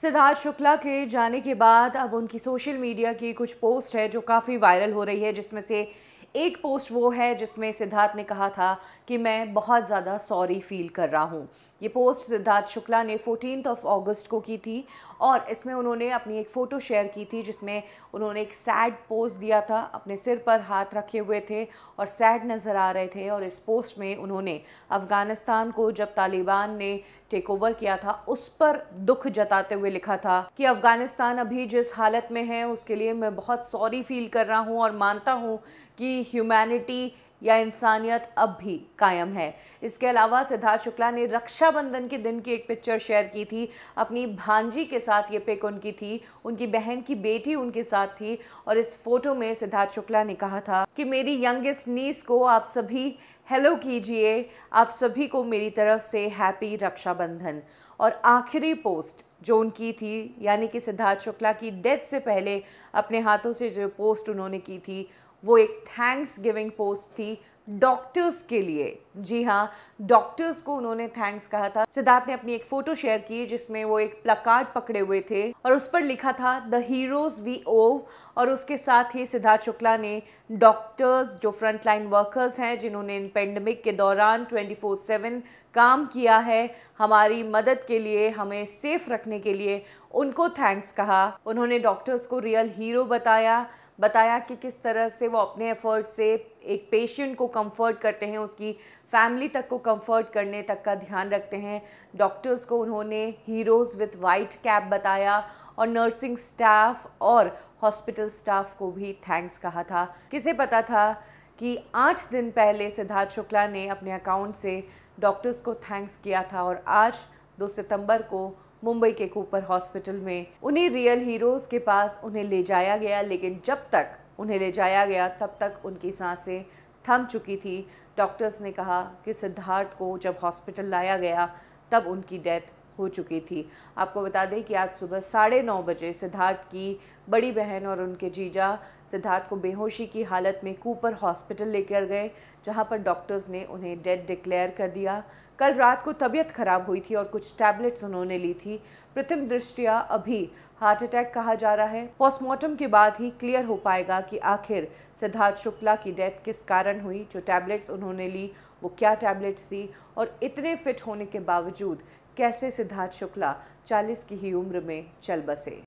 सिद्धार्थ शुक्ला के जाने के बाद अब उनकी सोशल मीडिया की कुछ पोस्ट है जो काफ़ी वायरल हो रही है जिसमें से एक पोस्ट वो है जिसमें सिद्धार्थ ने कहा था कि मैं बहुत ज़्यादा सॉरी फील कर रहा हूँ ये पोस्ट सिद्धार्थ शुक्ला ने फोर्टीन ऑफ अगस्त को की थी और इसमें उन्होंने अपनी एक फ़ोटो शेयर की थी जिसमें उन्होंने एक सैड पोस्ट दिया था अपने सिर पर हाथ रखे हुए थे और सैड नज़र आ रहे थे और इस पोस्ट में उन्होंने अफ़गानिस्तान को जब तालिबान ने टेक ओवर किया था उस पर दुख जताते हुए लिखा था कि अफ़गानिस्तान अभी जिस हालत में है उसके लिए मैं बहुत सॉरी फील कर रहा हूँ और मानता हूँ कि ह्यूमैनिटी या इंसानियत अब भी कायम है इसके अलावा सिद्धार्थ शुक्ला ने रक्षाबंधन के दिन की एक पिक्चर शेयर की थी अपनी भांजी के साथ ये पिक उनकी थी उनकी बहन की बेटी उनके साथ थी और इस फोटो में सिद्धार्थ शुक्ला ने कहा था कि मेरी यंगेस्ट नीस को आप सभी हेलो कीजिए आप सभी को मेरी तरफ से हैप्पी रक्षाबंधन और आखिरी पोस्ट जो उनकी थी यानी कि सिद्धार्थ शुक्ला की डेथ से पहले अपने हाथों से जो पोस्ट उन्होंने की थी वो एक थैंक्स गिविंग पोस्ट थी डॉक्टर्स के लिए जी हाँ डॉक्टर्स को उन्होंने थैंक्स कहा था सिद्धार्थ ने अपनी एक फोटो शेयर की जिसमें वो एक प्लकार्ड पकड़े हुए थे और उस पर लिखा था द हीरोज वी ओ और उसके साथ ही सिद्धार्थ शुक्ला ने डॉक्टर्स जो फ्रंटलाइन वर्कर्स हैं जिन्होंने इन पेंडेमिक के दौरान 24/7 काम किया है हमारी मदद के लिए हमें सेफ रखने के लिए उनको थैंक्स कहा उन्होंने डॉक्टर्स को रियल हीरो बताया बताया कि किस तरह से वो अपने एफर्ट से एक पेशेंट को कंफर्ट करते हैं उसकी फैमिली तक को कंफर्ट करने तक का ध्यान रखते हैं डॉक्टर्स को उन्होंने हीरोज़ विथ वाइट कैप बताया और नर्सिंग स्टाफ और हॉस्पिटल स्टाफ को भी थैंक्स कहा था किसे पता था कि आठ दिन पहले सिद्धार्थ शुक्ला ने अपने अकाउंट से डॉक्टर्स को थैंक्स किया था और आज दो सितंबर को मुंबई के कूपर हॉस्पिटल में उन्हीं रियल हीरोज के पास उन्हें ले जाया गया लेकिन जब तक उन्हें ले जाया गया तब तक उनकी सांसें थम चुकी थी डॉक्टर्स ने कहा कि सिद्धार्थ को जब हॉस्पिटल लाया गया तब उनकी डेथ हो चुकी थी आपको बता दें कि आज सुबह साढ़े नौ बजे सिद्धार्थ की बड़ी बहन और उनके जीजा सिद्धार्थ को बेहोशी की हालत में कूपर हॉस्पिटल लेकर गए जहां पर डॉक्टर्स ने उन्हें डेड डिक्लेयर कर दिया कल रात को तबीयत खराब हुई थी और कुछ टैबलेट्स उन्होंने ली थी प्रथम दृष्टिया अभी हार्ट अटैक कहा जा रहा है पोस्टमार्टम के बाद ही क्लियर हो पाएगा कि आखिर सिद्धार्थ शुक्ला की डेथ किस कारण हुई जो टैबलेट्स उन्होंने ली वो क्या टैबलेट्स थी और इतने फिट होने के बावजूद कैसे सिद्धार्थ शुक्ला 40 की ही उम्र में चल बसे